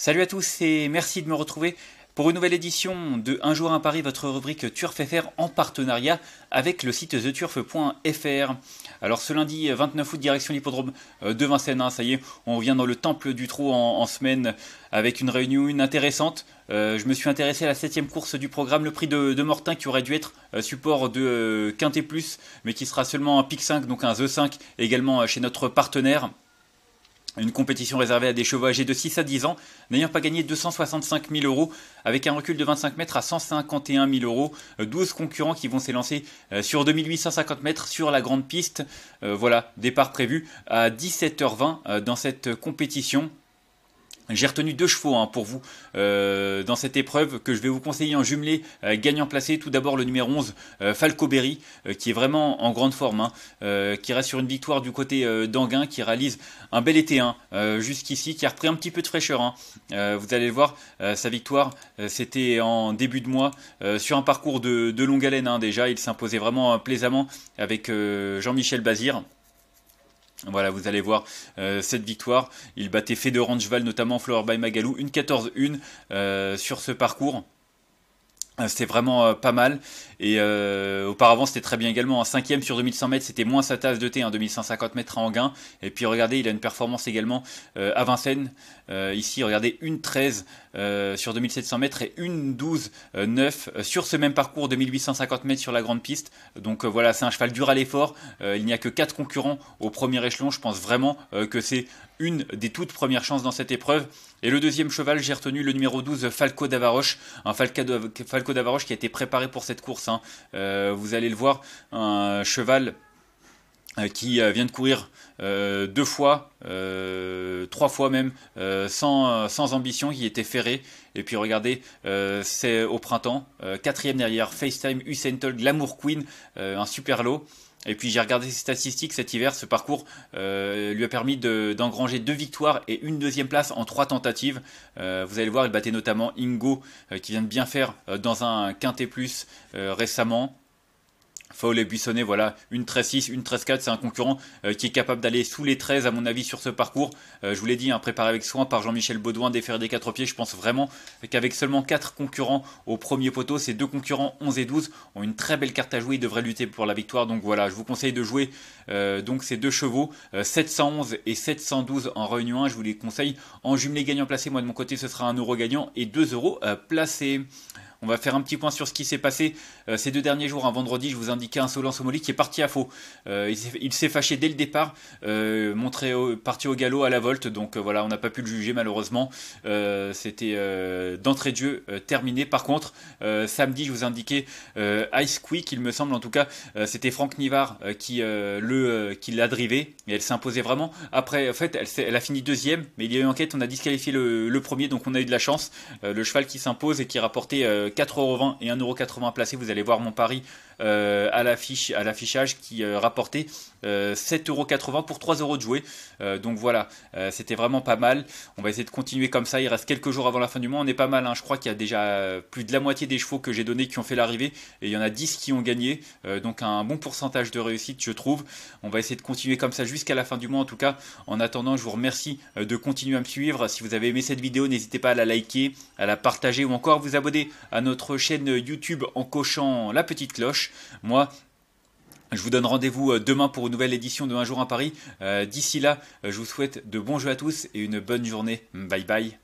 Salut à tous et merci de me retrouver pour une nouvelle édition de Un jour à Paris, votre rubrique Turf FR en partenariat avec le site theturf.fr. Alors ce lundi 29 août, direction l'hippodrome euh, de Vincennes, hein, ça y est, on revient dans le temple du Trou en, semaine avec une réunion intéressante. Euh, je me suis intéressé à la septième course du programme, le prix de, Mortin qui aurait dû être euh, support de euh, Quintet Plus, mais qui sera seulement un pic 5, donc un The 5 également chez notre partenaire. Une compétition réservée à des chevaux âgés de 6 à 10 ans, n'ayant pas gagné 265 000 euros, avec un recul de 25 mètres à 151 000 euros. 12 euh, concurrents qui vont s'élancer euh, sur 2850 mètres sur la grande piste. Euh, voilà, départ prévu à 17h20 dans cette compétition. J'ai retenu deux chevaux hein, pour vous euh, dans cette épreuve que je vais vous conseiller en jumelé euh, gagnant placé. Tout d'abord le numéro 11 euh, Falco Berry euh, qui est vraiment en grande forme, hein, qui reste sur une victoire du côté d'Anguin, qui réalise un bel été hein, jusqu'ici, qui a repris un petit peu de fraîcheur. Hein. vous allez le voir, sa victoire c'était en début de mois sur un parcours de, de longue haleine déjà. Il s'imposait vraiment plaisamment avec Jean-Michel Bazir. Voilà, vous allez voir euh, cette victoire. Il battait Fedor Rangeval, notamment Flower by Magalou, une 14-1 euh, sur ce parcours. C'était vraiment euh, pas mal. Et euh, auparavant, c'était très bien également. un cinquième sur 2100 mètres, c'était moins sa tasse de thé, hein, 2150 mètres à gain. Et puis regardez, il a une performance également euh, à Vincennes. ici, regardez, une 13 sur 2700 mètres et une 12 9 sur ce même parcours, 2850 mètres sur la grande piste. Donc voilà, c'est un cheval dur à l'effort. il n'y a que quatre concurrents au premier échelon. Je pense vraiment que c'est une des toutes premières chances dans cette épreuve. Et le deuxième cheval, j'ai retenu le numéro 12, Falco Davaroche. Un Falco Davaroche qui a été préparé pour cette course. Hein. Euh, vous allez le voir, un cheval euh, qui euh, vient de courir deux fois, trois fois même, sans, ambition, qui était ferré. Et puis regardez, c'est au printemps, quatrième derrière, FaceTime, Usain Lamour Queen, un super lot. Et puis j'ai regardé ses statistiques cet hiver. Ce parcours euh, lui a permis d'engranger deux victoires et une deuxième place en trois tentatives. Euh, vous allez voir, il battait notamment Ingo, euh, qui vient de bien faire dans un quintet plus récemment. Foul et Buissonnet, voilà, une 13-6, une 13-4, c'est un concurrent euh, qui est capable d'aller sous les 13 à mon avis sur ce parcours. Euh, je vous l'ai dit, un hein, préparé avec soin par Jean-Michel Baudouin, défaire des 4 pieds, je pense vraiment qu'avec seulement 4 concurrents au premier poteau, ces deux concurrents 11 et 12 ont une très belle carte à jouer, ils devraient lutter pour la victoire. Donc voilà, je vous conseille de jouer euh, donc ces deux chevaux, 711 et 712 en réunion 1, je vous les conseille. En jumelé gagnant placé, moi de mon côté ce sera 1 euro gagnant et 2 euros placés. On va faire un petit point sur ce qui s'est passé euh, ces deux derniers jours. Un vendredi, je vous indiquais Solan Somoli qui est parti à faux. Euh, il s'est fâché dès le départ, euh, montré parti au galop à la volte. Donc voilà, on n'a pas pu le juger malheureusement. C'était d'entrée de jeu terminé. Par contre, samedi, je vous indiquais Ice Quick, il me semble en tout cas. C'était Franck Nivard qui le l'a drivé et elle s'imposait vraiment. Après, en fait, elle, a fini deuxième, mais il y a eu enquête. On a disqualifié le premier, donc on a eu de la chance. le cheval qui s'impose et qui rapportait 4,20€ et 1,80€ placé, vous allez voir mon pari euh, à l'affiche, à l'affichage qui euh, rapportait 7,80€ euh, pour 3€ de jouer. donc voilà, c'était vraiment pas mal. On va essayer de continuer comme ça. Il reste quelques jours avant la fin du mois. On est pas mal. Hein. Je crois qu'il y a déjà plus de la moitié des chevaux que j'ai donnés qui ont fait l'arrivée. Et il y en a 10 qui ont gagné. donc un bon pourcentage de réussite, je trouve. On va essayer de continuer comme ça jusqu'à la fin du mois. En tout cas, en attendant, je vous remercie de continuer à me suivre. Si vous avez aimé cette vidéo, n'hésitez pas à la liker, à la partager ou encore vous abonner à notre chaîne YouTube en cochant la petite cloche. Moi, je vous donne rendez-vous euh, demain pour une nouvelle édition de Un jour à Paris. Euh, d'ici là, euh, je vous souhaite de bons jeux à tous et une bonne journée. Bye bye.